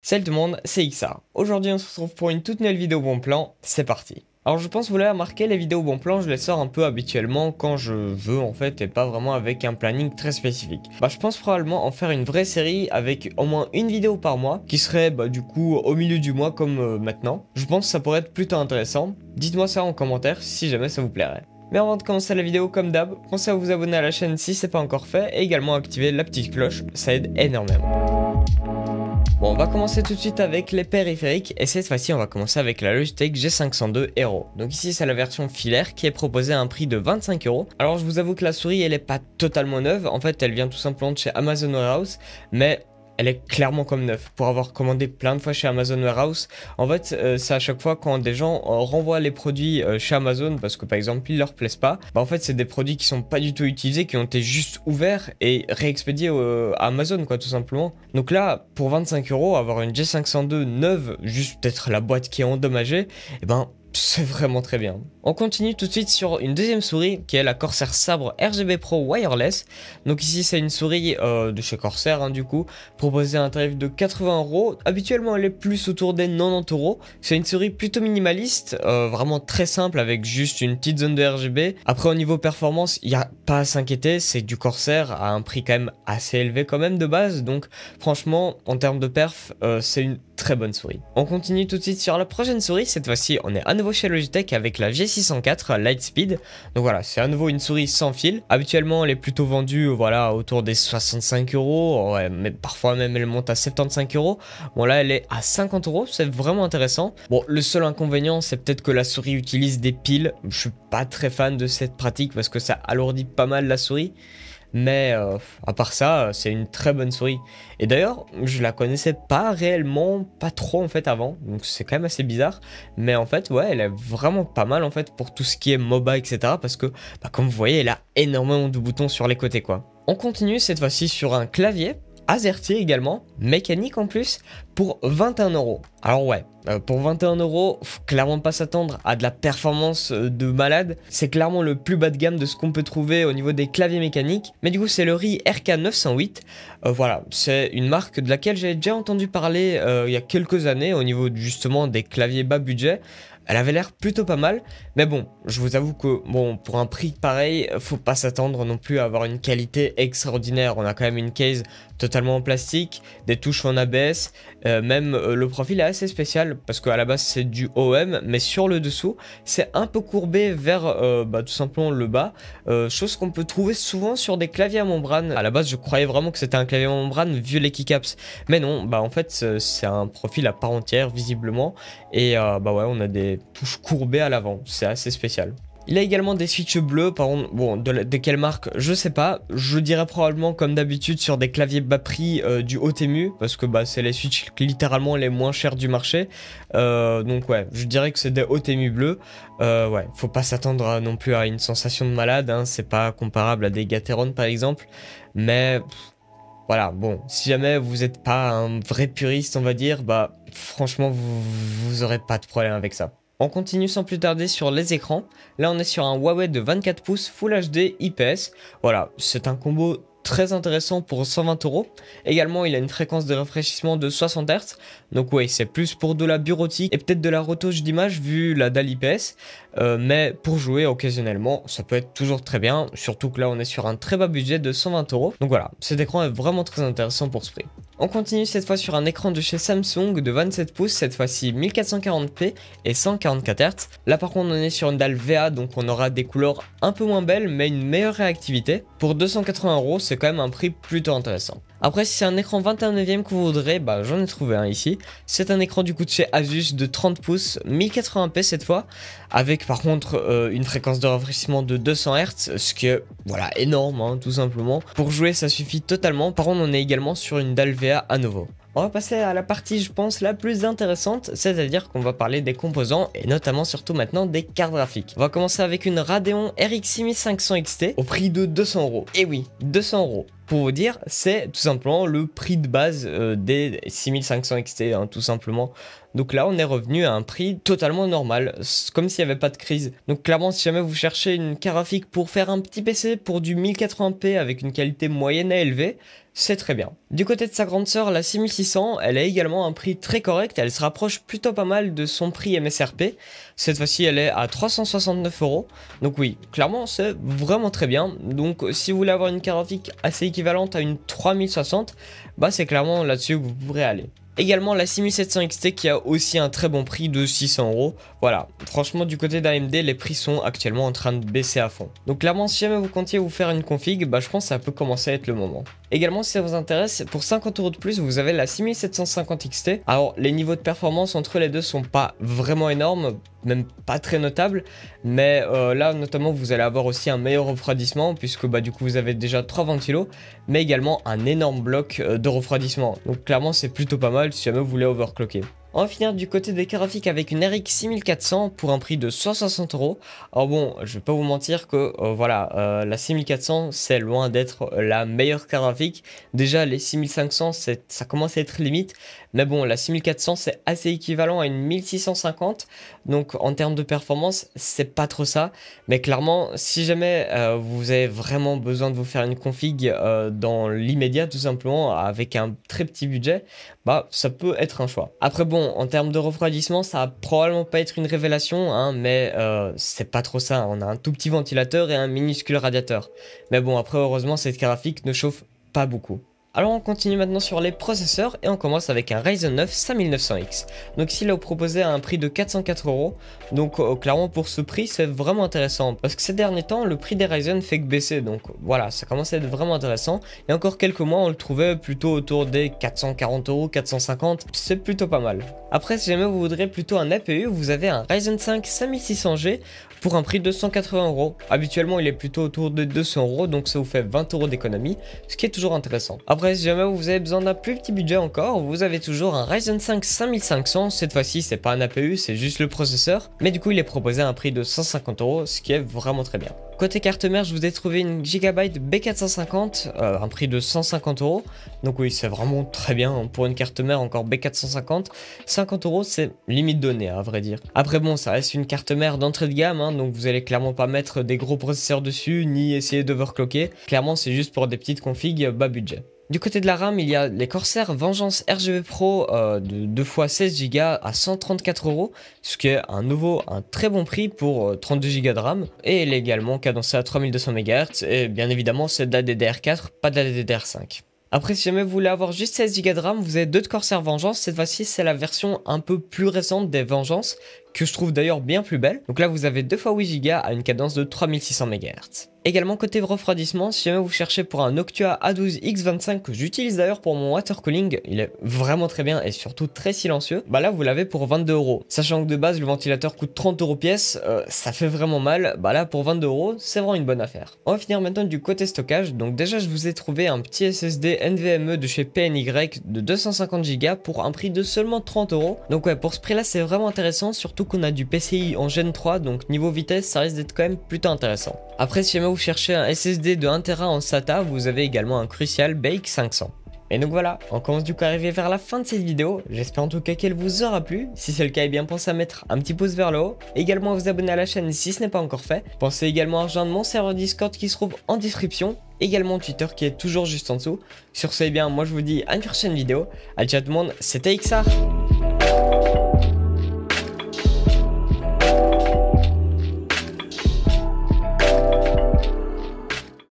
Salut tout le monde, c'est XR. Aujourd'hui on se retrouve pour une toute nouvelle vidéo bon plan, c'est parti alors je pense que vous l'avez remarqué, les vidéos bon plan, je les sors un peu habituellement quand je veux en fait et pas vraiment avec un planning très spécifique. Bah je pense probablement en faire une vraie série avec au moins une vidéo par mois qui serait bah du coup au milieu du mois comme euh, maintenant. Je pense que ça pourrait être plutôt intéressant. Dites-moi ça en commentaire si jamais ça vous plairait. Mais avant de commencer la vidéo comme d'hab, pensez à vous abonner à la chaîne si c'est pas encore fait et également activer la petite cloche, ça aide énormément. Bon, on va commencer tout de suite avec les périphériques et cette fois-ci, on va commencer avec la Logitech G502 Hero. Donc ici, c'est la version filaire qui est proposée à un prix de 25 euros. Alors, je vous avoue que la souris, elle est pas totalement neuve. En fait, elle vient tout simplement de chez Amazon Warehouse, mais elle est clairement comme neuf, Pour avoir commandé plein de fois chez Amazon Warehouse, en fait, ça euh, c'est à chaque fois quand des gens euh, renvoient les produits euh, chez Amazon parce que par exemple ils leur plaisent pas, bah en fait c'est des produits qui sont pas du tout utilisés, qui ont été juste ouverts et réexpédiés à Amazon quoi tout simplement. Donc là, pour 25 euros, avoir une G502 neuve, juste peut-être la boîte qui est endommagée, et eh ben c'est vraiment très bien. On continue tout de suite sur une deuxième souris qui est la Corsair Sabre RGB Pro Wireless. Donc ici c'est une souris euh, de chez Corsair hein, du coup, proposée à un tarif de 80 euros. Habituellement elle est plus autour des 90 euros. C'est une souris plutôt minimaliste, euh, vraiment très simple avec juste une petite zone de RGB. Après au niveau performance, il n'y a pas à s'inquiéter, c'est du Corsair à un prix quand même assez élevé quand même de base. Donc franchement en termes de perf, euh, c'est une très bonne souris. On continue tout de suite sur la prochaine souris, cette fois-ci on est à nouveau chez Logitech avec la G604 Lightspeed. Donc voilà, c'est à nouveau une souris sans fil. Habituellement elle est plutôt vendue voilà, autour des 65 euros, mais parfois même elle monte à 75 euros. Bon là elle est à 50 euros, c'est vraiment intéressant. Bon le seul inconvénient c'est peut-être que la souris utilise des piles. Je suis pas très fan de cette pratique parce que ça alourdit pas mal la souris. Mais euh, à part ça, euh, c'est une très bonne souris. Et d'ailleurs, je la connaissais pas réellement, pas trop en fait avant, donc c'est quand même assez bizarre. Mais en fait, ouais, elle est vraiment pas mal en fait pour tout ce qui est MOBA, etc. Parce que, bah, comme vous voyez, elle a énormément de boutons sur les côtés quoi. On continue cette fois-ci sur un clavier AZERTY également, mécanique en plus, pour 21 euros. Alors ouais, euh, pour 21 euros, faut clairement pas s'attendre à de la performance euh, de malade. C'est clairement le plus bas de gamme de ce qu'on peut trouver au niveau des claviers mécaniques. Mais du coup, c'est le RI RK908. Euh, voilà, c'est une marque de laquelle j'avais déjà entendu parler il y a quelques années au niveau justement des claviers bas budget. Elle avait l'air plutôt pas mal, mais bon, je vous avoue que bon, pour un prix pareil, faut pas s'attendre non plus à avoir une qualité extraordinaire. On a quand même une case totalement en plastique, des touches en ABS, euh, même euh, le profil est assez spécial parce qu'à la base c'est du OM, mais sur le dessous c'est un peu courbé vers euh, bah, tout simplement le bas, chose qu'on peut trouver souvent sur des claviers à membrane. À la base je croyais vraiment que c'était un clavier à membrane vu les keycaps, mais non, bah en fait c'est un profil à part entière visiblement, et bah ouais on a des touche courbée à l'avant. C'est assez spécial. Il a également des switches bleus, par contre, bon, de, quelle marque, je sais pas. Je dirais probablement, comme d'habitude, sur des claviers bas prix euh, du du ému, parce que bah, c'est les switches littéralement les moins chers du marché. Euh, donc ouais, je dirais que c'est des ému bleus. Euh, ouais, faut pas s'attendre non plus à une sensation de malade, hein. c'est pas comparable à des Gateron par exemple, mais... voilà, bon, si jamais vous n'êtes pas un vrai puriste, on va dire, bah franchement, vous, vous aurez pas de problème avec ça. On continue sans plus tarder sur les écrans. Là, on est sur un Huawei de 24 pouces Full HD IPS. Voilà, c'est un combo très intéressant pour 120 euros. Également, il a une fréquence de rafraîchissement de 60 Hz. Donc oui, c'est plus pour de la bureautique et peut-être de la retouche d'image vu la dalle IPS. Euh, mais pour jouer occasionnellement, ça peut être toujours très bien. Surtout que là, on est sur un très bas budget de 120 euros. Donc voilà, cet écran est vraiment très intéressant pour ce prix. On continue cette fois sur un écran de chez Samsung de 27 pouces, cette fois-ci 1440p et 144 Hz. Là par contre on est sur une dalle VA donc on aura des couleurs un peu moins belles mais une meilleure réactivité. Pour 280 euros, c'est quand même un prix plutôt intéressant. Après, si c'est un écran 21 e que vous voudrez, bah, j'en ai trouvé un ici. C'est un écran du coup de chez Asus de 30 pouces, 1080p cette fois, avec par contre euh, une fréquence de rafraîchissement de 200 Hz, ce qui est voilà énorme hein, tout simplement. Pour jouer, ça suffit totalement. Par contre, on est également sur une dalle VA à nouveau. On va passer à la partie, je pense, la plus intéressante, c'est-à-dire qu'on va parler des composants et notamment surtout maintenant des cartes graphiques. On va commencer avec une Radeon RX 6500 XT au prix de 200 euros. Et eh oui, 200 euros pour vous dire, c'est tout simplement le prix de base euh, des 6500 XT, hein, tout simplement. Donc là, on est revenu à un prix totalement normal, comme s'il n'y avait pas de crise. Donc clairement, si jamais vous cherchez une carte graphique pour faire un petit PC pour du 1080p avec une qualité moyenne à élevée, c'est très bien. Du côté de sa grande sœur, la 6600, elle a également un prix très correct, elle se rapproche plutôt pas mal de son prix MSRP. Cette fois-ci, elle est à 369 euros. Donc oui, clairement, c'est vraiment très bien. Donc si vous voulez avoir une carte graphique assez équilibrée, équivalente à une 3060, bah c'est clairement là-dessus que vous pourrez aller. Également la 6700 XT qui a aussi un très bon prix de 600 euros. Voilà, franchement du côté d'AMD les prix sont actuellement en train de baisser à fond. Donc clairement si jamais vous comptiez vous faire une config, bah je pense que ça peut commencer à être le moment. Également, si ça vous intéresse, pour 50 euros de plus, vous avez la 6750 XT. Alors, les niveaux de performance entre les deux sont pas vraiment énormes, même pas très notables, mais euh, là, notamment, vous allez avoir aussi un meilleur refroidissement, puisque bah, du coup, vous avez déjà 3 ventilos, mais également un énorme bloc euh, de refroidissement. Donc, clairement, c'est plutôt pas mal si jamais vous voulez overclocker. On finir du côté des graphiques avec une RX 6400 pour un prix de 160 euros. Alors bon, je vais pas vous mentir que euh, voilà, euh, la 6400 c'est loin d'être la meilleure carte graphique. Déjà les 6500 ça commence à être limite, mais bon la 6400 c'est assez équivalent à une 1650. Donc en termes de performance c'est pas trop ça. Mais clairement si jamais euh, vous avez vraiment besoin de vous faire une config dans l'immédiat tout simplement avec un très petit budget, bah ça peut être un choix. Après bon en termes de refroidissement, ça va probablement pas être une révélation, hein, mais euh, c'est pas trop ça. On a un tout petit ventilateur et un minuscule radiateur. Mais bon, après, heureusement, cette graphique ne chauffe pas beaucoup. Alors on continue maintenant sur les processeurs et on commence avec un Ryzen 9 5900X. Donc s'il a proposé à un prix de 404 euros, donc euh, clairement pour ce prix c'est vraiment intéressant parce que ces derniers temps le prix des Ryzen fait que baisser donc voilà ça commence à être vraiment intéressant et encore quelques mois on le trouvait plutôt autour des 440 euros, 450, c'est plutôt pas mal. Après si jamais vous voudrez plutôt un APU, vous avez un Ryzen 5 5600G pour un prix de 180 euros. Habituellement il est plutôt autour de 200 euros donc ça vous fait 20 euros d'économie ce qui est toujours intéressant. Après si jamais vous avez besoin d'un plus petit budget encore, vous avez toujours un Ryzen 5 5500. Cette fois-ci, c'est pas un APU, c'est juste le processeur. Mais du coup, il est proposé à un prix de 150 euros, ce qui est vraiment très bien. Côté carte mère, je vous ai trouvé une Gigabyte B450, euh, un prix de 150 euros. Donc oui, c'est vraiment très bien hein. pour une carte mère encore B450. 50 euros, c'est limite donné à vrai dire. Après bon, ça reste une carte mère d'entrée de gamme, hein. donc vous allez clairement pas mettre des gros processeurs dessus, ni essayer d'overclocker. Clairement, c'est juste pour des petites configs bas budget. Du côté de la RAM, il y a les Corsair Vengeance RGB Pro euh, de 2x16Go à 134 euros, ce qui est un nouveau, un très bon prix pour 32Go euh, de RAM. Et il est également cadencé à 3200 MHz, et bien évidemment c'est de la DDR4, pas de la DDR5. Après, si jamais vous voulez avoir juste 16Go de RAM, vous avez deux de Corsair Vengeance. Cette fois-ci, c'est la version un peu plus récente des Vengeance que je trouve d'ailleurs bien plus belle. Donc là vous avez 2 x 8 Go à une cadence de 3600 MHz. Également côté refroidissement, si jamais vous cherchez pour un Noctua A12X25 que j'utilise d'ailleurs pour mon water cooling, il est vraiment très bien et surtout très silencieux, bah là vous l'avez pour 22 euros. Sachant que de base le ventilateur coûte 30 euros pièce, euh, ça fait vraiment mal, bah là pour 22 euros c'est vraiment une bonne affaire. On va finir maintenant du côté stockage, donc déjà je vous ai trouvé un petit SSD NVMe de chez PNY de 250 Go pour un prix de seulement 30 euros. Donc ouais pour ce prix là c'est vraiment intéressant, surtout qu'on a du PCI en Gen 3, donc niveau vitesse, ça risque d'être quand même plutôt intéressant. Après, si jamais vous cherchez un SSD de 1TB en SATA, vous avez également un Crucial Bake 500. Et donc voilà, on commence du coup à arriver vers la fin de cette vidéo, j'espère en tout cas qu'elle vous aura plu, si c'est le cas, et eh bien pensez à mettre un petit pouce vers le haut, également à vous abonner à la chaîne si ce n'est pas encore fait, pensez également à rejoindre mon serveur Discord qui se trouve en description, également Twitter qui est toujours juste en dessous, sur ce, et eh bien moi je vous dis à une prochaine vidéo, à tout le monde, c'était XR